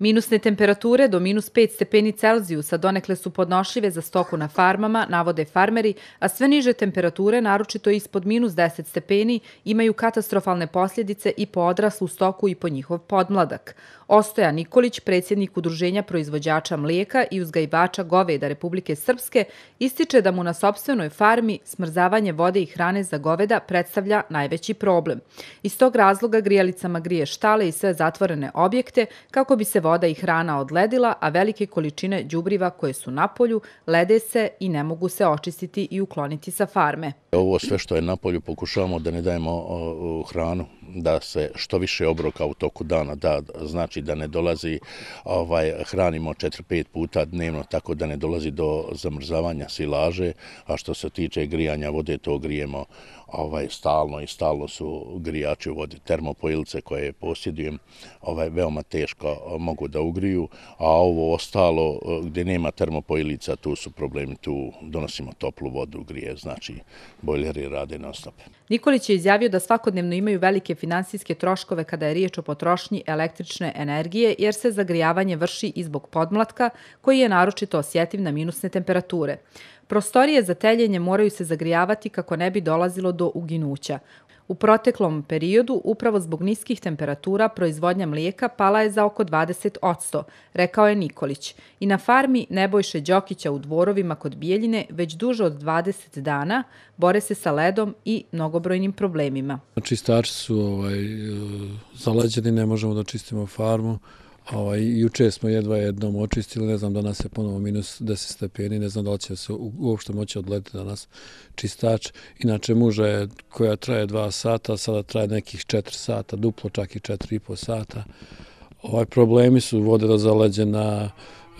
Minusne temperature do minus 5 stepeni Celzijusa donekle su podnošljive za stoku na farmama, navode farmeri, a sve niže temperature, naročito ispod minus 10 stepeni, imaju katastrofalne posljedice i po odraslu stoku i po njihov podmladak. Ostoja Nikolić, predsjednik Udruženja proizvođača mlijeka i uzgajbača goveda Republike Srpske, ističe da mu na sobstvenoj farmi smrzavanje vode i hrane za goveda predstavlja najveći problem. Iz tog razloga grijalicama grije štale i sve zatvorene objekte kako bi se voda i hrana odledila, a velike količine džubriva koje su na polju lede se i ne mogu se očistiti i ukloniti sa farme. Ovo sve što je na polju pokušavamo da ne dajemo hranu da se što više obroka u toku dana da znači da ne dolazi ovaj hranimo 4-5 puta dnevno tako da ne dolazi do zamrzavanja silaže a što se tiče grijanja vode to grijemo ovaj, stalno i stalno su grijači u vodi termopojilice koje posjedujem, ovaj, veoma teško eh, mogu da ugriju, a ovo ostalo eh, gdje nema termopojilica, tu su problemi, tu donosimo toplu vodu, grije, znači bojleri rade na stop. Nikolić je izjavio da svakodnevno imaju velike finansijske troškove kada je riječ o potrošnji električne energije, jer se zagrijavanje vrši i zbog podmlatka, koji je naročito osjetiv na minusne temperature. Prostorije za teljenje moraju se zagrijavati kako ne bi dolazilo do uginuća. U proteklom periodu, upravo zbog niskih temperatura, proizvodnja mlijeka pala je za oko 20 odsto, rekao je Nikolić. I na farmi Nebojše Đokića u dvorovima kod Bijeljine već duže od 20 dana bore se sa ledom i mnogobrojnim problemima. Čistači su ovaj, e, zalađeni, ne možemo da čistimo farmu. Ovaj, juče smo jedva jednom očistili, ne znam, danas je ponovo minus 10 stepeni, ne znam da li će se uopšte moći odleti danas čistač. Inače, muža je koja traje 2 sata, sada traje nekih 4 sata, duplo čak i 4,5 sata. Ovaj, problemi su vode razaleđena,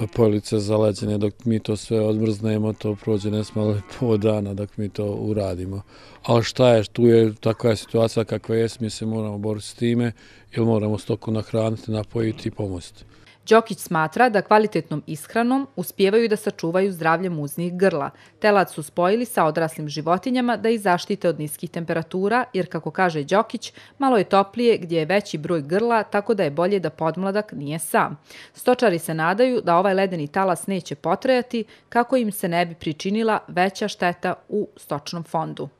police za leđenje dok mi to sve odmrznemo, to prođe ne smalo po dana dok mi to uradimo. Ali šta je, tu je takva situacija kakva je, mi se moramo boriti s time ili moramo stoku nahraniti, napojiti i pomoziti. Đokić smatra da kvalitetnom ishranom uspjevaju da sačuvaju zdravlje muznih grla. Telac su spojili sa odraslim životinjama da ih zaštite od niskih temperatura, jer, kako kaže Đokić, malo je toplije gdje je veći broj grla, tako da je bolje da podmladak nije sam. Stočari se nadaju da ovaj ledeni talas neće potrajati kako im se ne bi pričinila veća šteta u stočnom fondu.